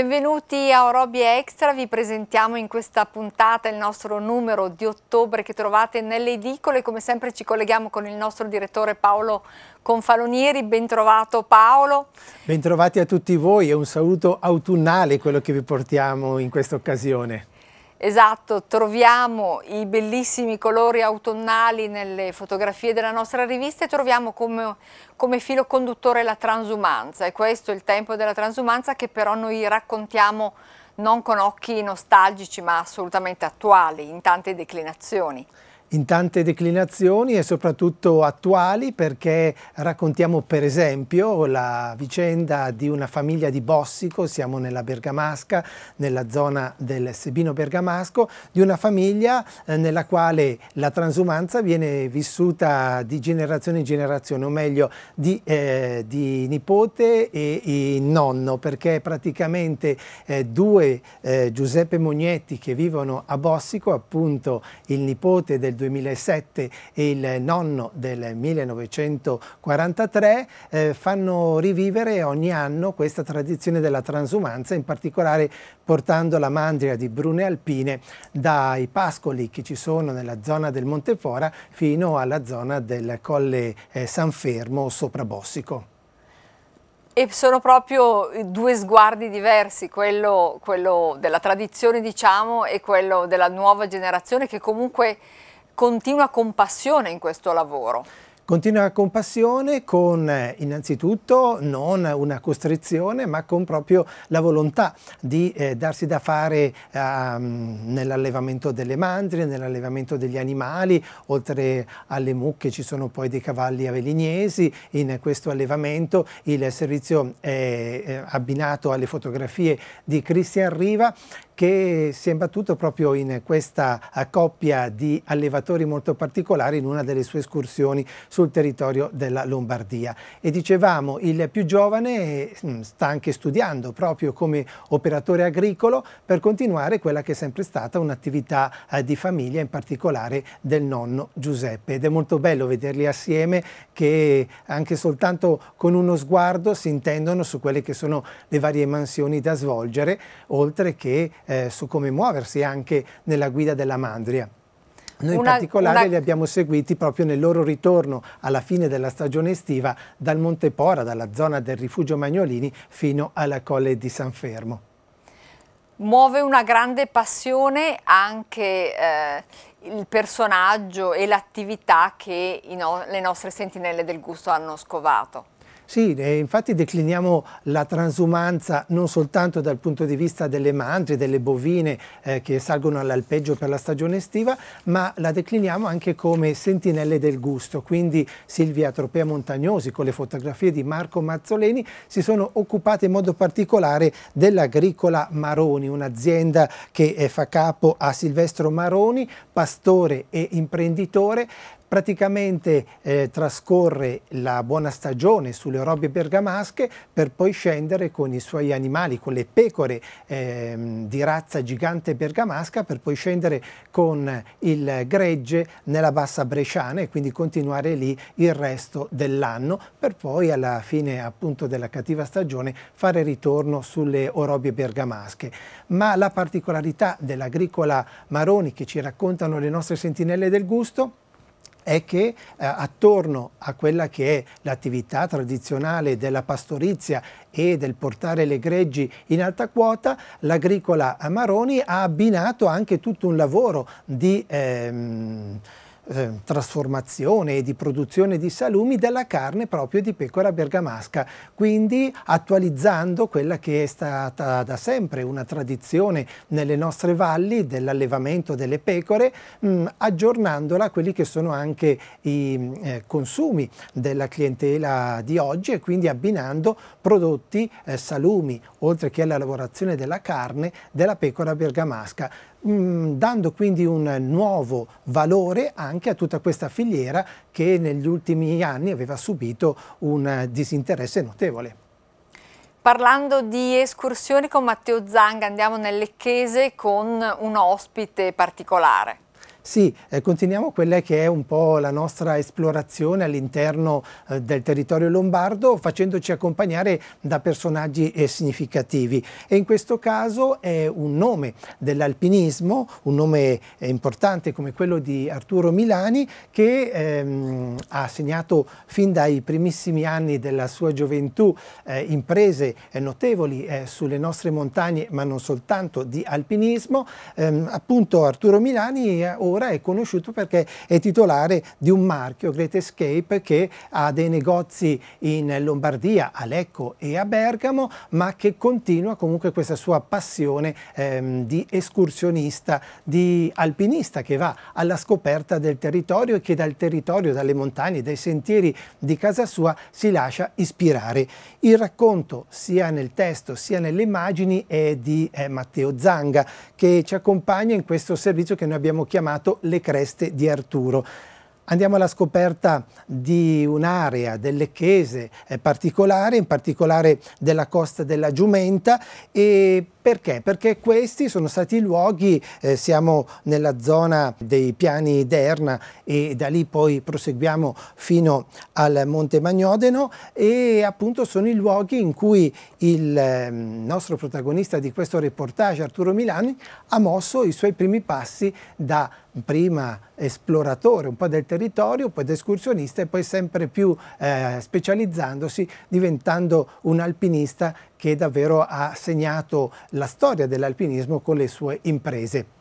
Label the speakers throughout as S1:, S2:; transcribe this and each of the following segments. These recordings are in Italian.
S1: Benvenuti a Orobi Extra, vi presentiamo in questa puntata il nostro numero di ottobre che trovate nelle edicole, come sempre ci colleghiamo con il nostro direttore Paolo Confalonieri, bentrovato Paolo.
S2: Bentrovati a tutti voi è un saluto autunnale quello che vi portiamo in questa occasione.
S1: Esatto, troviamo i bellissimi colori autunnali nelle fotografie della nostra rivista e troviamo come, come, filo conduttore la transumanza e questo è il tempo della transumanza che però noi raccontiamo non con occhi nostalgici ma assolutamente attuali in tante declinazioni
S2: in tante declinazioni e soprattutto attuali perché raccontiamo per esempio la vicenda di una famiglia di Bossico, siamo nella Bergamasca, nella zona del Sebino Bergamasco, di una famiglia eh, nella quale la transumanza viene vissuta di generazione in generazione, o meglio di, eh, di nipote e, e, nonno, perché praticamente eh, due eh, Giuseppe Mognetti che vivono a Bossico, appunto il nipote del 2007 e il nonno del 1943 eh, fanno rivivere ogni anno questa tradizione della transumanza, in particolare portando la mandria di brune alpine dai pascoli che ci sono nella zona del Montefora fino alla zona del Colle eh, San Fermo sopra Bossico.
S1: E sono proprio due sguardi diversi, quello, quello della tradizione diciamo e quello della nuova generazione che comunque continua compassione in questo lavoro.
S2: Continua con passione, con eh, innanzitutto non una costrizione ma con proprio la volontà di eh, darsi da fare ehm, nell'allevamento delle mandrie, nell'allevamento degli animali, oltre alle mucche ci sono poi dei cavalli avelignesi, in questo allevamento il servizio è eh, abbinato alle fotografie di Cristian Riva che si è imbattuto proprio in questa eh, coppia di allevatori molto particolari in una delle sue escursioni sul territorio della Lombardia. E dicevamo, il più giovane mm, sta anche studiando proprio come operatore agricolo per continuare quella che è sempre stata un'attività eh, di famiglia, in particolare del nonno Giuseppe. Ed è molto bello vederli assieme che anche soltanto con uno sguardo si intendono su quelle che sono le varie mansioni da svolgere, oltre che eh, su come muoversi anche nella guida della Mandria. Noi una, in particolare una... li abbiamo seguiti proprio nel loro ritorno alla fine della stagione estiva dal Monte Pora, dalla zona del rifugio Magnolini, fino alla Colle di San Fermo.
S1: Muove una grande passione anche eh, il personaggio e l'attività che no le nostre sentinelle del gusto hanno scovato.
S2: Sì, infatti decliniamo la transumanza non soltanto dal punto di vista delle mantri, delle bovine eh, che salgono all'alpeggio per la stagione estiva, ma la decliniamo anche come sentinelle del gusto. Quindi Silvia Tropea Montagnosi con le fotografie di Marco Mazzoleni si sono occupate in modo particolare dell'agricola Maroni, un'azienda che eh, fa capo a Silvestro Maroni, pastore e imprenditore, praticamente eh, trascorre la buona stagione sulle robe bergamasche per poi scendere con i suoi animali, con le pecore eh, di razza gigante bergamasca, per poi scendere con il gregge nella bassa bresciana e quindi continuare lì il resto dell'anno per poi alla fine appunto della cattiva stagione fare ritorno sulle orobie bergamasche. Ma la particolarità dell'agricola Maroni che ci raccontano le nostre sentinelle del gusto è che eh, attorno a quella che è l'attività tradizionale della pastorizia e del portare le greggi in alta quota, l'agricola Amaroni ha abbinato anche tutto un lavoro di... Ehm, Ehm, trasformazione e di produzione di salumi della carne proprio di pecora bergamasca, quindi attualizzando quella che è stata da sempre una tradizione nelle nostre valli dell'allevamento delle pecore, mh, mm, aggiornandola a quelli che sono anche i eh, consumi della clientela di oggi e quindi abbinando prodotti eh, salumi, oltre che alla lavorazione della carne, della pecora bergamasca. Mm, dando quindi un nuovo valore anche a tutta questa filiera che negli ultimi anni aveva subito un disinteresse notevole.
S1: Parlando di escursioni con Matteo Zanga andiamo nelle Lecchese con un ospite particolare.
S2: Sì, eh, continuiamo quella che è un po' la nostra esplorazione all'interno eh, del territorio lombardo facendoci accompagnare da personaggi eh, significativi e in questo caso è un nome dell'alpinismo, un nome eh, importante come quello di Arturo Milani che ehm, ha segnato fin dai primissimi anni della sua gioventù eh, imprese eh, notevoli sulle nostre montagne ma non soltanto di alpinismo, ehm, appunto Arturo Milani ora addirittura è conosciuto perché è titolare di un marchio Great Escape che ha dei negozi in Lombardia, a Lecco e a Bergamo, ma che continua comunque questa sua passione ehm, di escursionista, di alpinista che va alla scoperta del territorio e che dal territorio, dalle montagne, dai sentieri di casa sua si lascia ispirare. Il racconto sia nel testo sia nelle immagini è di eh, Matteo Zanga che ci accompagna in questo servizio che noi abbiamo chiamato chiamato Le creste di Arturo. Andiamo alla scoperta di un'area delle chiese eh, particolare, in particolare della costa della Giumenta e perché? Perché questi sono stati i luoghi, eh, siamo nella zona dei piani d'Erna e da lì poi proseguiamo fino al Monte Magnodeno e appunto sono i luoghi in cui il ehm, nostro protagonista di questo reportage, Arturo Milani, ha mosso i suoi primi passi da prima esploratore un po' del territorio territorio, poi da escursionista e poi sempre più eh, specializzandosi, diventando un alpinista che davvero ha segnato la storia dell'alpinismo con le sue imprese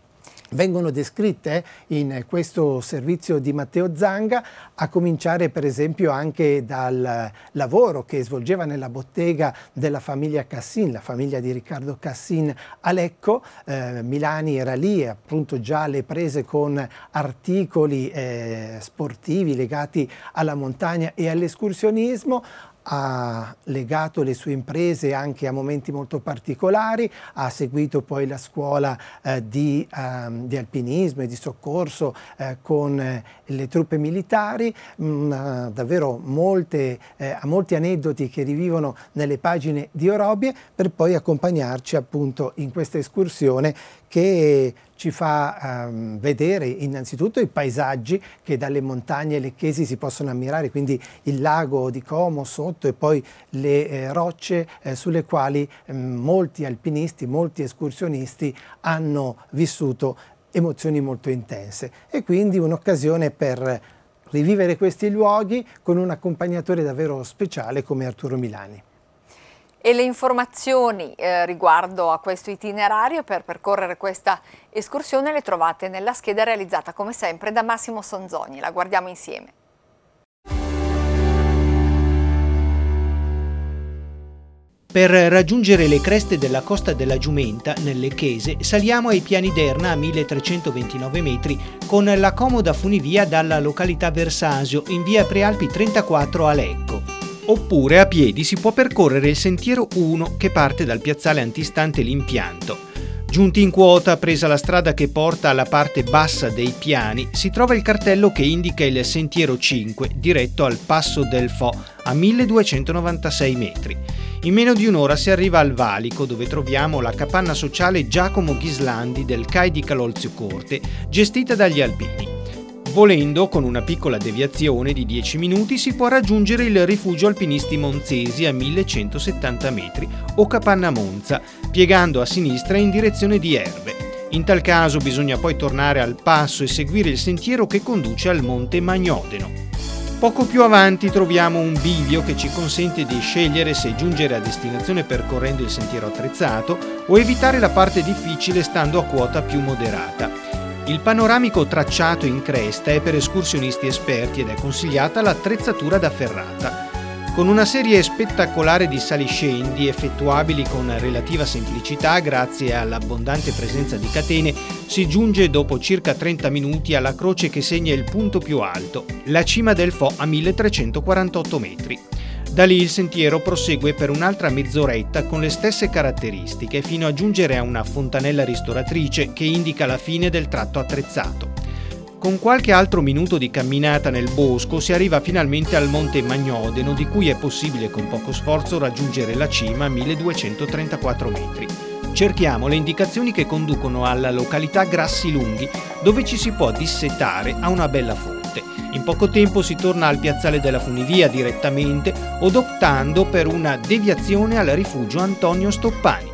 S2: vengono descritte in questo servizio di Matteo Zanga, a cominciare per esempio anche dal lavoro che svolgeva nella bottega della famiglia Cassin, la famiglia di Riccardo Cassin a Lecco. Eh, Milani era lì, appunto già le prese con articoli eh, sportivi legati alla montagna e all'escursionismo ha legato le sue imprese anche a momenti molto particolari, ha seguito poi la scuola eh, di, ehm, di, alpinismo e di soccorso eh, con eh, le truppe militari, mh, mm, davvero molte, eh, molti aneddoti che rivivono nelle pagine di Orobie per poi accompagnarci appunto in questa escursione che ci fa um, vedere innanzitutto i paesaggi che dalle montagne lecchesi si possono ammirare, quindi il lago di Como sotto e poi le eh, rocce eh, sulle quali eh, molti alpinisti, molti escursionisti hanno vissuto emozioni molto intense e quindi un'occasione per rivivere questi luoghi con un accompagnatore davvero speciale come Arturo Milani
S1: e le informazioni eh, riguardo a questo itinerario per percorrere questa escursione le trovate nella scheda realizzata come sempre da Massimo Sonzoni. La guardiamo insieme.
S3: Per raggiungere le creste della costa della Giumenta, nelle Chese, saliamo ai piani d'Erna a 1329 metri con la comoda funivia dalla località Versasio in via Prealpi 34 a Lecco. Oppure a piedi si può percorrere il sentiero 1 che parte dal piazzale antistante l'impianto. Giunti in quota, presa la strada che porta alla parte bassa dei piani, si trova il cartello che indica il sentiero 5 diretto al passo del Fo a 1296 metri. In meno di un'ora si arriva al Valico dove troviamo la capanna sociale Giacomo Ghislandi del CAI di Calolzio Corte, gestita dagli alpini. Volendo, con una piccola deviazione di 10 minuti, si può raggiungere il rifugio alpinisti monzesi a 1170 metri o Capanna Monza, piegando a sinistra in direzione di Erbe. In tal caso bisogna poi tornare al passo e seguire il sentiero che conduce al monte Magnodeno. Poco più avanti troviamo un bivio che ci consente di scegliere se giungere a destinazione percorrendo il sentiero attrezzato o evitare la parte difficile stando a quota più moderata. Il panoramico tracciato in cresta è per escursionisti esperti ed è consigliata l'attrezzatura da ferrata. Con una serie spettacolare di saliscendi effettuabili con relativa semplicità grazie all'abbondante presenza di catene, si giunge dopo circa 30 minuti alla croce che segna il punto più alto, la cima del Fo a 1348 metri. Da lì il sentiero prosegue per un'altra mezz'oretta con le stesse caratteristiche fino a giungere a una fontanella ristoratrice che indica la fine del tratto attrezzato. Con qualche altro minuto di camminata nel bosco si arriva finalmente al Monte Magnodeno di cui è possibile con poco sforzo raggiungere la cima a 1234 metri. Cerchiamo le indicazioni che conducono alla località Grassi Lunghi dove ci si può dissetare a una bella fonte. In poco tempo si torna al piazzale della funivia direttamente od optando per una deviazione al rifugio Antonio Stoppani.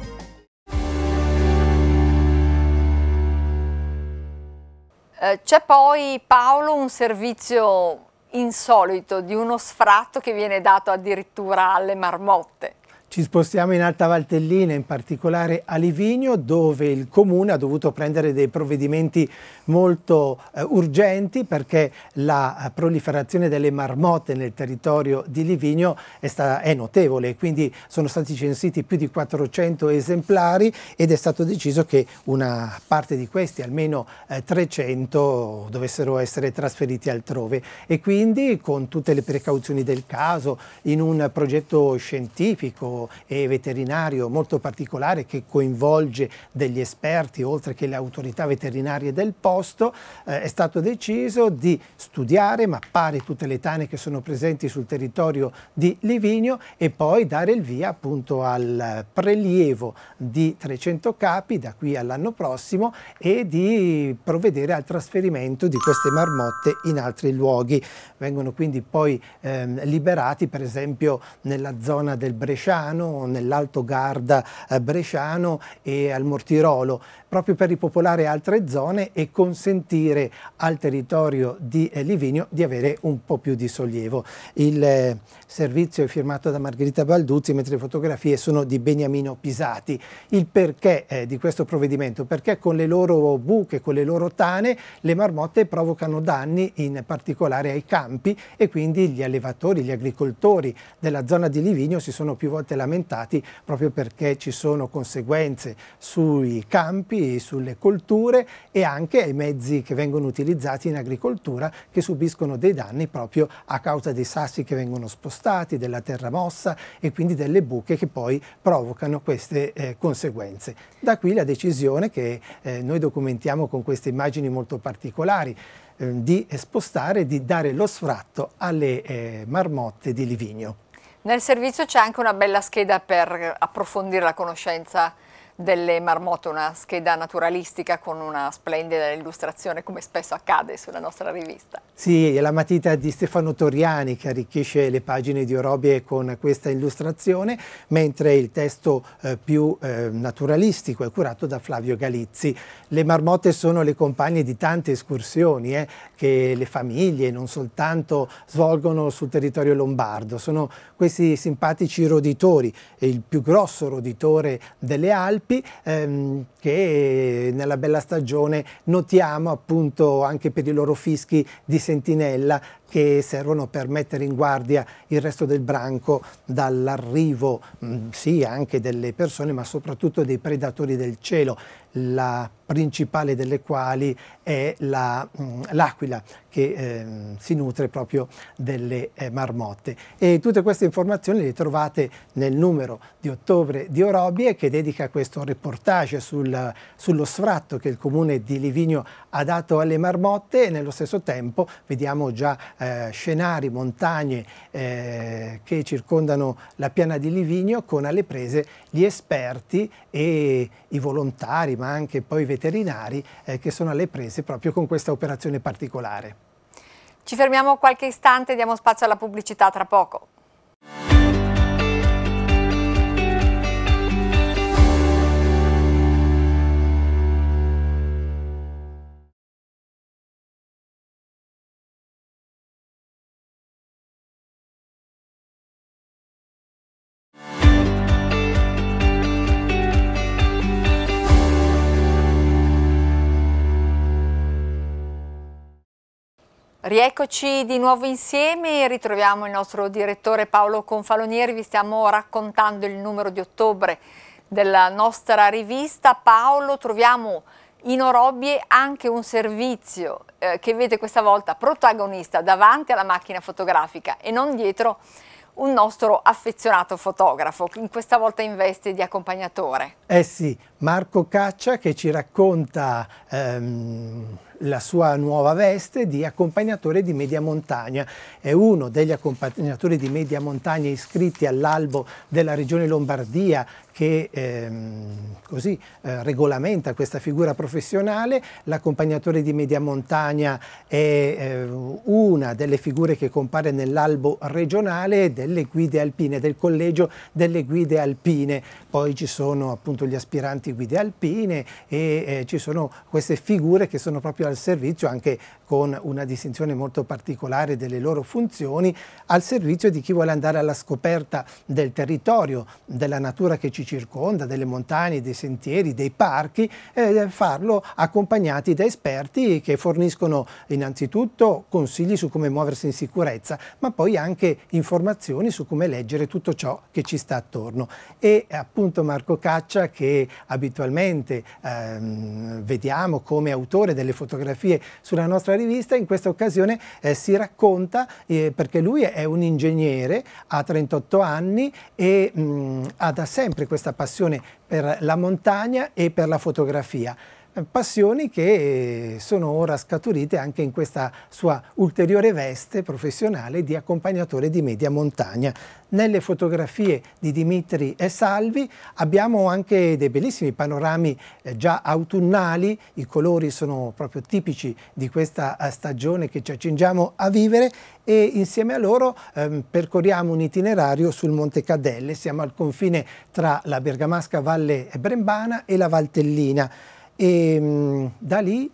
S1: Eh, c'è poi Paolo un servizio insolito di uno sfratto che viene dato addirittura alle marmotte.
S2: Ci spostiamo in Alta Valtellina, in particolare a Livigno, dove il Comune ha dovuto prendere dei provvedimenti molto eh, urgenti perché la eh, proliferazione delle marmotte nel territorio di Livigno è, è notevole, quindi sono stati censiti più di 400 esemplari ed è stato deciso che una parte di questi, almeno eh, 300, dovessero essere trasferiti altrove e quindi con tutte le precauzioni del caso, in un progetto scientifico e veterinario molto particolare che coinvolge degli esperti oltre che le autorità veterinarie del posto, eh, è stato deciso di studiare, mappare tutte le tane che sono presenti sul territorio di Livigno e poi dare il via appunto al prelievo di 300 capi da qui all'anno prossimo e di provvedere al trasferimento di queste marmotte in altri luoghi. Vengono quindi poi ehm, liberati per esempio nella zona del Bresciano Bresciano, nell'Alto Garda eh, Bresciano e al Mortirolo proprio per ripopolare altre zone e consentire al territorio di eh, Livigno di avere un po' più di sollievo. Il eh, servizio è firmato da Margherita Balduzzi, mentre le fotografie sono di Beniamino Pisati. Il perché eh, di questo provvedimento? Perché con le loro buche, con le loro tane, le marmotte provocano danni in particolare ai campi e quindi gli allevatori, gli agricoltori della zona di Livigno si sono più volte lamentati proprio perché ci sono conseguenze sui campi sulle colture e anche ai mezzi che vengono utilizzati in agricoltura che subiscono dei danni proprio a causa dei sassi che vengono spostati, della terra mossa e quindi delle buche che poi provocano queste eh, conseguenze. Da qui la decisione che eh, noi documentiamo con queste immagini molto particolari eh, di spostare, di dare lo sfratto alle eh, marmotte di Livigno.
S1: Nel servizio c'è anche una bella scheda per approfondire la conoscenza delle marmotte, una scheda naturalistica con una splendida illustrazione come spesso accade sulla nostra rivista.
S2: Sì, è la matita di Stefano Toriani che arricchisce le pagine di Orobie con questa illustrazione, mentre il testo eh, più eh, naturalistico è curato da Flavio Galizzi. Le marmotte sono le compagne di tante escursioni eh, che le famiglie non soltanto svolgono sul territorio lombardo, sono questi simpatici roditori, il più grosso roditore delle Alpi Alpi ehm, che nella bella stagione notiamo appunto anche per i loro fischi di sentinella che servono per mettere in guardia il resto del branco dall'arrivo, mm, sì, anche delle persone, ma soprattutto dei predatori del cielo, la principale delle quali è mm, l'aquila la, che eh, si nutre proprio delle eh, marmotte. E tutte queste informazioni le trovate nel numero di ottobre di Orobie che dedica questo reportage sul, sullo sfratto che il comune di Livigno ha dato alle marmotte e nello stesso tempo vediamo già eh, eh, scenari, montagne eh, che circondano la piana di Livigno con alle prese gli esperti e i volontari ma anche poi i veterinari eh, che sono alle prese proprio con questa operazione particolare.
S1: Ci fermiamo qualche istante diamo spazio alla pubblicità tra poco. Rieccoci di nuovo insieme, ritroviamo il nostro direttore Paolo Confalonieri, vi stiamo raccontando il numero di ottobre della nostra rivista. Paolo, troviamo in Orobbie anche un servizio eh, che vede questa volta protagonista davanti alla macchina fotografica e non dietro un nostro affezionato fotografo, in questa volta in veste di accompagnatore.
S2: Eh sì, Marco Caccia che ci racconta... Ehm la sua nuova veste di accompagnatore di media montagna. È uno degli accompagnatori di media montagna iscritti all'albo della Regione Lombardia che ehm, così, eh, regolamenta questa figura professionale. L'accompagnatore di media montagna è eh, una delle figure che compare nell'albo regionale delle guide alpine, del collegio delle guide alpine. Poi ci sono appunto gli aspiranti guide alpine e eh, ci sono queste figure che sono proprio al al servizio anche con una distinzione molto particolare delle loro funzioni al servizio di chi vuole andare alla scoperta del territorio, della natura che ci circonda, delle montagne, dei sentieri, dei parchi, eh, farlo accompagnati da esperti che forniscono innanzitutto consigli su come muoversi in sicurezza, ma poi anche informazioni su come leggere tutto ciò che ci sta attorno. E appunto Marco Caccia che abitualmente ehm, vediamo come autore delle fotografie sulla nostra rivista, rivista in questa occasione eh, si racconta, eh, perché lui è un ingegnere, ha 38 anni e mh, mm, ha da sempre questa passione per la montagna e per la fotografia passioni che sono ora scaturite anche in questa sua ulteriore veste professionale di accompagnatore di media montagna. Nelle fotografie di Dimitri e Salvi abbiamo anche dei bellissimi panorami eh, già autunnali, i colori sono proprio tipici di questa eh, stagione che ci accingiamo a vivere e insieme a loro ehm, percorriamo un itinerario sul Monte Cadelle, siamo al confine tra la Bergamasca Valle Brembana e la Valtellina. E mh, mm, da lì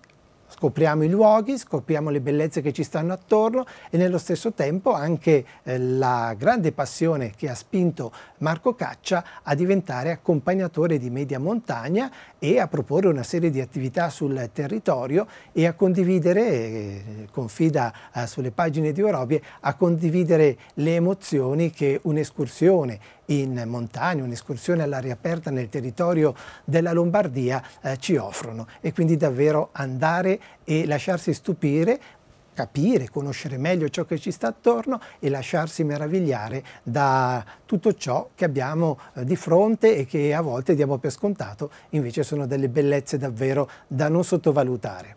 S2: scopriamo i luoghi, scopriamo le bellezze che ci stanno attorno e nello stesso tempo anche eh, la grande passione che ha spinto Marco Caccia a diventare accompagnatore di media montagna e a proporre una serie di attività sul territorio e a condividere, eh, confida eh, sulle pagine di Orobie, a condividere le emozioni che un'escursione in montagna, un'escursione all'aria aperta nel territorio della Lombardia eh, ci offrono e quindi davvero andare e lasciarsi stupire capire, conoscere meglio ciò che ci sta attorno e lasciarsi meravigliare da tutto ciò che abbiamo eh, di fronte e che a volte diamo per scontato, invece sono delle bellezze davvero da non sottovalutare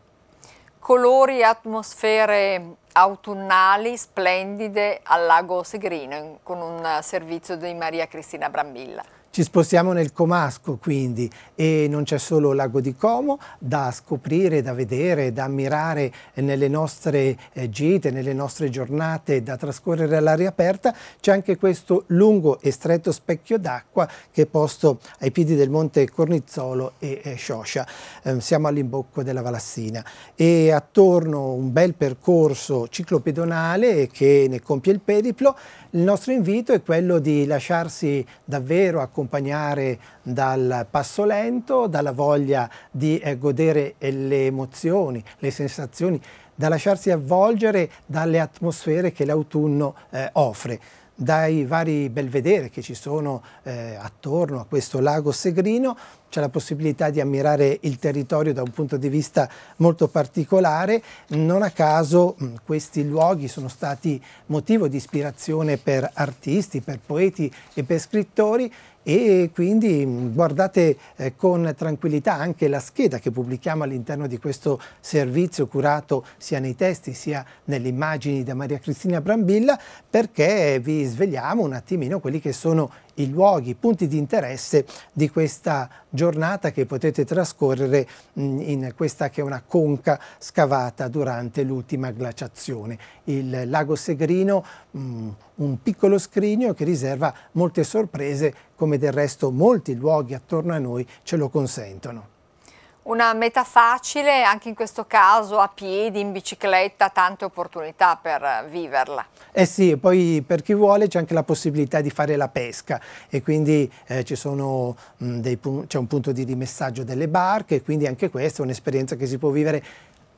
S1: colori e atmosfere autunnali splendide al lago Segrino con un eh, servizio di Maria Cristina Brambilla.
S2: Ci spostiamo nel Comasco quindi e non c'è solo il Lago di Como da scoprire, da vedere, da ammirare nelle nostre eh, gite, nelle nostre giornate da trascorrere all'aria aperta, c'è anche questo lungo e stretto specchio d'acqua che è posto ai piedi del monte Cornizzolo e eh, Scioscia. Ehm, siamo all'imbocco della Valassina e attorno un bel percorso ciclopedonale che ne compie il periplo il nostro invito è quello di lasciarsi davvero accompagnare dal passo lento, dalla voglia di eh, godere le emozioni, le sensazioni da lasciarsi avvolgere dalle atmosfere che l'autunno eh, offre dai vari belvedere che ci sono eh, attorno a questo lago Segrino, c'è la possibilità di ammirare il territorio da un punto di vista molto particolare, non a caso mh, mm, questi luoghi sono stati motivo di ispirazione per artisti, per poeti e per scrittori e quindi mm, guardate eh, con tranquillità anche la scheda che pubblichiamo all'interno di questo servizio curato sia nei testi sia nelle immagini da Maria Cristina Brambilla perché vi svegliamo un attimino quelli che sono i luoghi, i punti di interesse di questa giornata che potete trascorrere in questa che è una conca scavata durante l'ultima glaciazione. Il lago Segrino, un piccolo scrigno che riserva molte sorprese come del resto molti luoghi attorno a noi ce lo consentono.
S1: Una meta facile, anche in questo caso a piedi, in bicicletta, tante opportunità per viverla.
S2: Eh sì, poi per chi vuole c'è anche la possibilità di fare la pesca e quindi eh, c'è un punto di rimessaggio delle barche, quindi anche questa è un'esperienza che si può vivere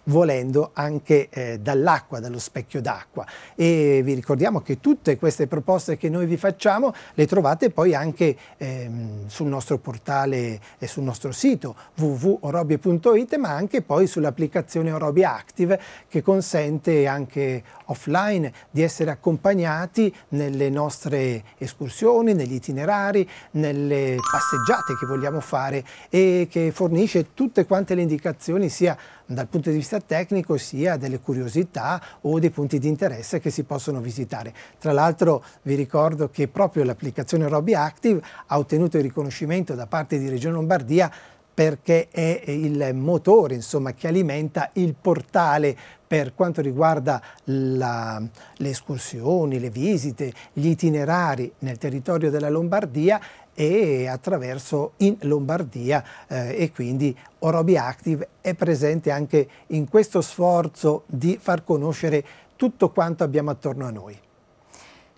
S2: volendo anche eh, dall'acqua, dallo specchio d'acqua. E vi ricordiamo che tutte queste proposte che noi vi facciamo le trovate poi anche ehm, sul nostro portale e sul nostro sito www.orobie.it ma anche poi sull'applicazione Orobie Active che consente anche offline di essere accompagnati nelle nostre escursioni, negli itinerari, nelle passeggiate che vogliamo fare e che fornisce tutte quante le indicazioni sia dal punto di vista interesse tecnico sia delle curiosità o dei punti di interesse che si possono visitare. Tra l'altro vi ricordo che proprio l'applicazione Roby Active ha ottenuto il riconoscimento da parte di Regione Lombardia perché è il motore insomma, che alimenta il portale per quanto riguarda la, le escursioni, le visite, gli itinerari nel territorio della Lombardia e attraverso in Lombardia eh, e quindi Orobi Active è presente anche in questo sforzo di far conoscere tutto quanto abbiamo attorno a noi.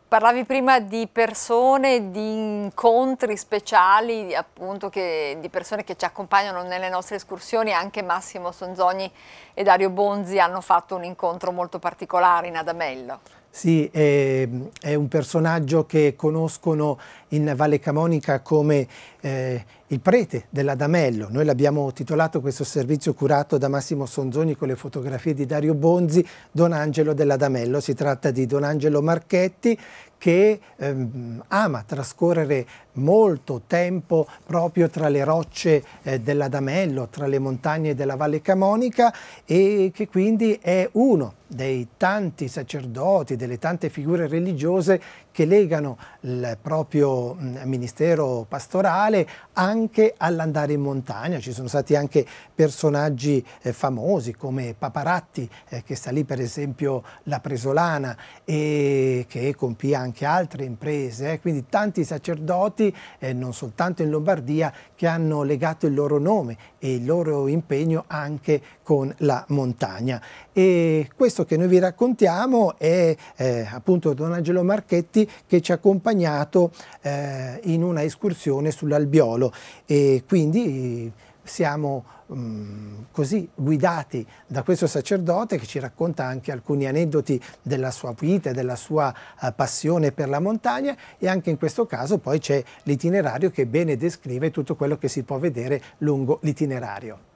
S1: Parlavi prima di persone, di incontri speciali, appunto che, di persone che ci accompagnano nelle nostre escursioni, anche Massimo Sonzogni e Dario Bonzi hanno fatto un incontro molto particolare in Adamello.
S2: Sì, è, è, un personaggio che conoscono in Valle Camonica come eh, il prete dell'Adamello, noi l'abbiamo titolato questo servizio curato da Massimo Sonzoni con le fotografie di Dario Bonzi, Don Angelo dell'Adamello, si tratta di Don Angelo Marchetti che ehm, ama trascorrere molto tempo proprio tra le rocce eh, dell'Adamello, tra le montagne della Valle Camonica e che quindi è uno dei tanti sacerdoti, delle tante figure religiose che legano il proprio mm, ministero pastorale anche all'andare in montagna. Ci sono stati anche personaggi eh, famosi come Paparatti eh, che sta lì per esempio la Presolana e che compì anche altre imprese. Eh. Quindi tanti sacerdoti, eh, non soltanto in Lombardia, che hanno legato il loro nome e il loro impegno anche con la montagna. E questo che noi vi raccontiamo è eh, appunto Don Angelo Marchetti che ci ha accompagnato eh, in una escursione sull'Albiolo e quindi siamo mm, così guidati da questo sacerdote che ci racconta anche alcuni aneddoti della sua vita e della sua eh, passione per la montagna e anche in questo caso poi c'è l'itinerario che bene descrive tutto quello che si può vedere lungo l'itinerario.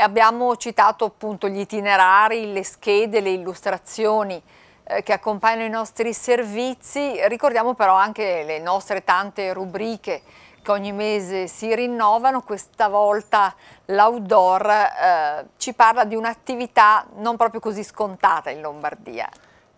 S1: Abbiamo citato appunto gli itinerari, le schede, le illustrazioni. Eh, che accompagnano i nostri servizi. Ricordiamo però anche le nostre tante rubriche che ogni mese si rinnovano. Questa volta l'Outdoor eh, ci parla di un'attività non proprio così scontata in Lombardia.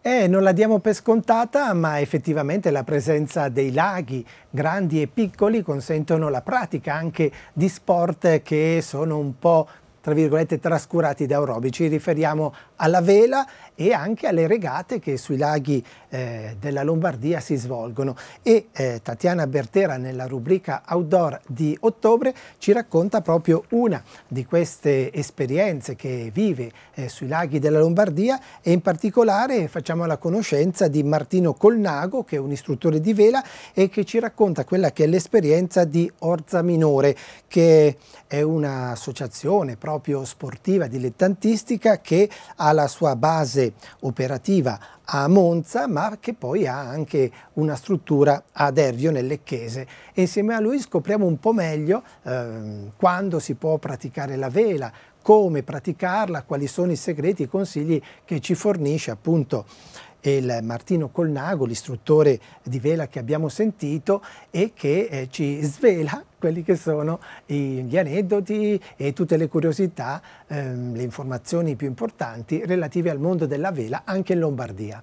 S2: Eh, non la diamo per scontata, ma effettivamente la presenza dei laghi, grandi e piccoli, consentono la pratica anche di sport che sono un po' tra virgolette trascurati da Orobi. Ci riferiamo alla vela e anche alle regate che sui laghi eh, della Lombardia si svolgono. E eh, Tatiana Bertera nella rubrica Outdoor di ottobre ci racconta proprio una di queste esperienze che vive eh, sui laghi della Lombardia e in particolare facciamo la conoscenza di Martino Colnago che è un istruttore di vela e che ci racconta quella che è l'esperienza di Orza Minore che è un'associazione proprio sportiva dilettantistica che ha la sua base operativa a Monza, ma che poi ha anche una struttura ad Ervio nelle Chiese. E insieme a lui scopriamo un po' meglio eh, quando si può praticare la vela, come praticarla, quali sono i segreti, i consigli che ci fornisce appunto e il Martino Colnago, l'istruttore di vela che abbiamo sentito e che eh, ci svela quelli che sono gli aneddoti e tutte le curiosità, ehm, le informazioni più importanti relative al mondo della vela anche in Lombardia.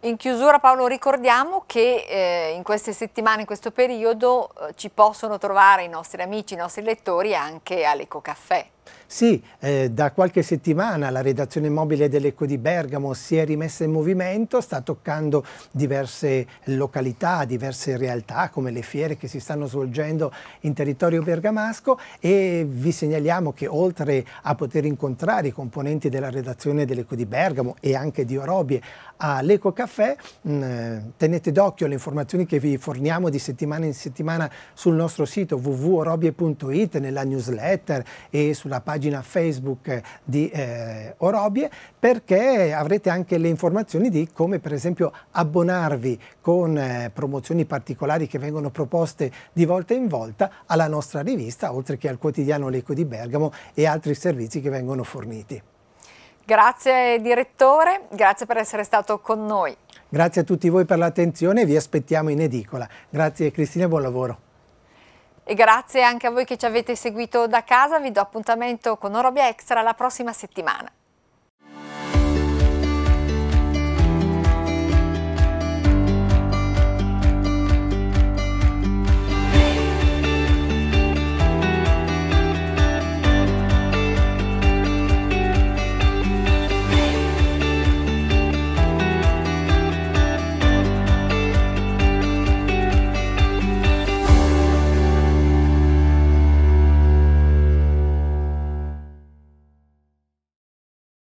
S1: In chiusura Paolo ricordiamo che eh, in queste settimane, in questo periodo, eh, ci possono trovare i nostri amici, i nostri lettori anche all'Ecocaffè.
S2: Sì, eh, da qualche settimana la redazione mobile dell'Eco di Bergamo si è rimessa in movimento, sta toccando diverse località, diverse realtà come le fiere che si stanno svolgendo in territorio bergamasco e vi segnaliamo che oltre a poter incontrare i componenti della redazione dell'Eco di Bergamo e anche di Orobie all'Eco Caffè, mm, tenete d'occhio le informazioni che vi forniamo di settimana in settimana sul nostro sito www.orobie.it, nella newsletter e sulla la pagina Facebook eh, di eh, Orobie perché avrete anche le informazioni di come per esempio abbonarvi con eh, promozioni particolari che vengono proposte di volta in volta alla nostra rivista, oltre che al quotidiano L'Eco di Bergamo e altri servizi che vengono forniti.
S1: Grazie direttore, grazie per essere stato con noi.
S2: Grazie a tutti voi per l'attenzione e vi aspettiamo in edicola. Grazie Cristina, buon lavoro.
S1: E grazie anche a voi che ci avete seguito da casa, vi do appuntamento con Orobia Extra la prossima settimana.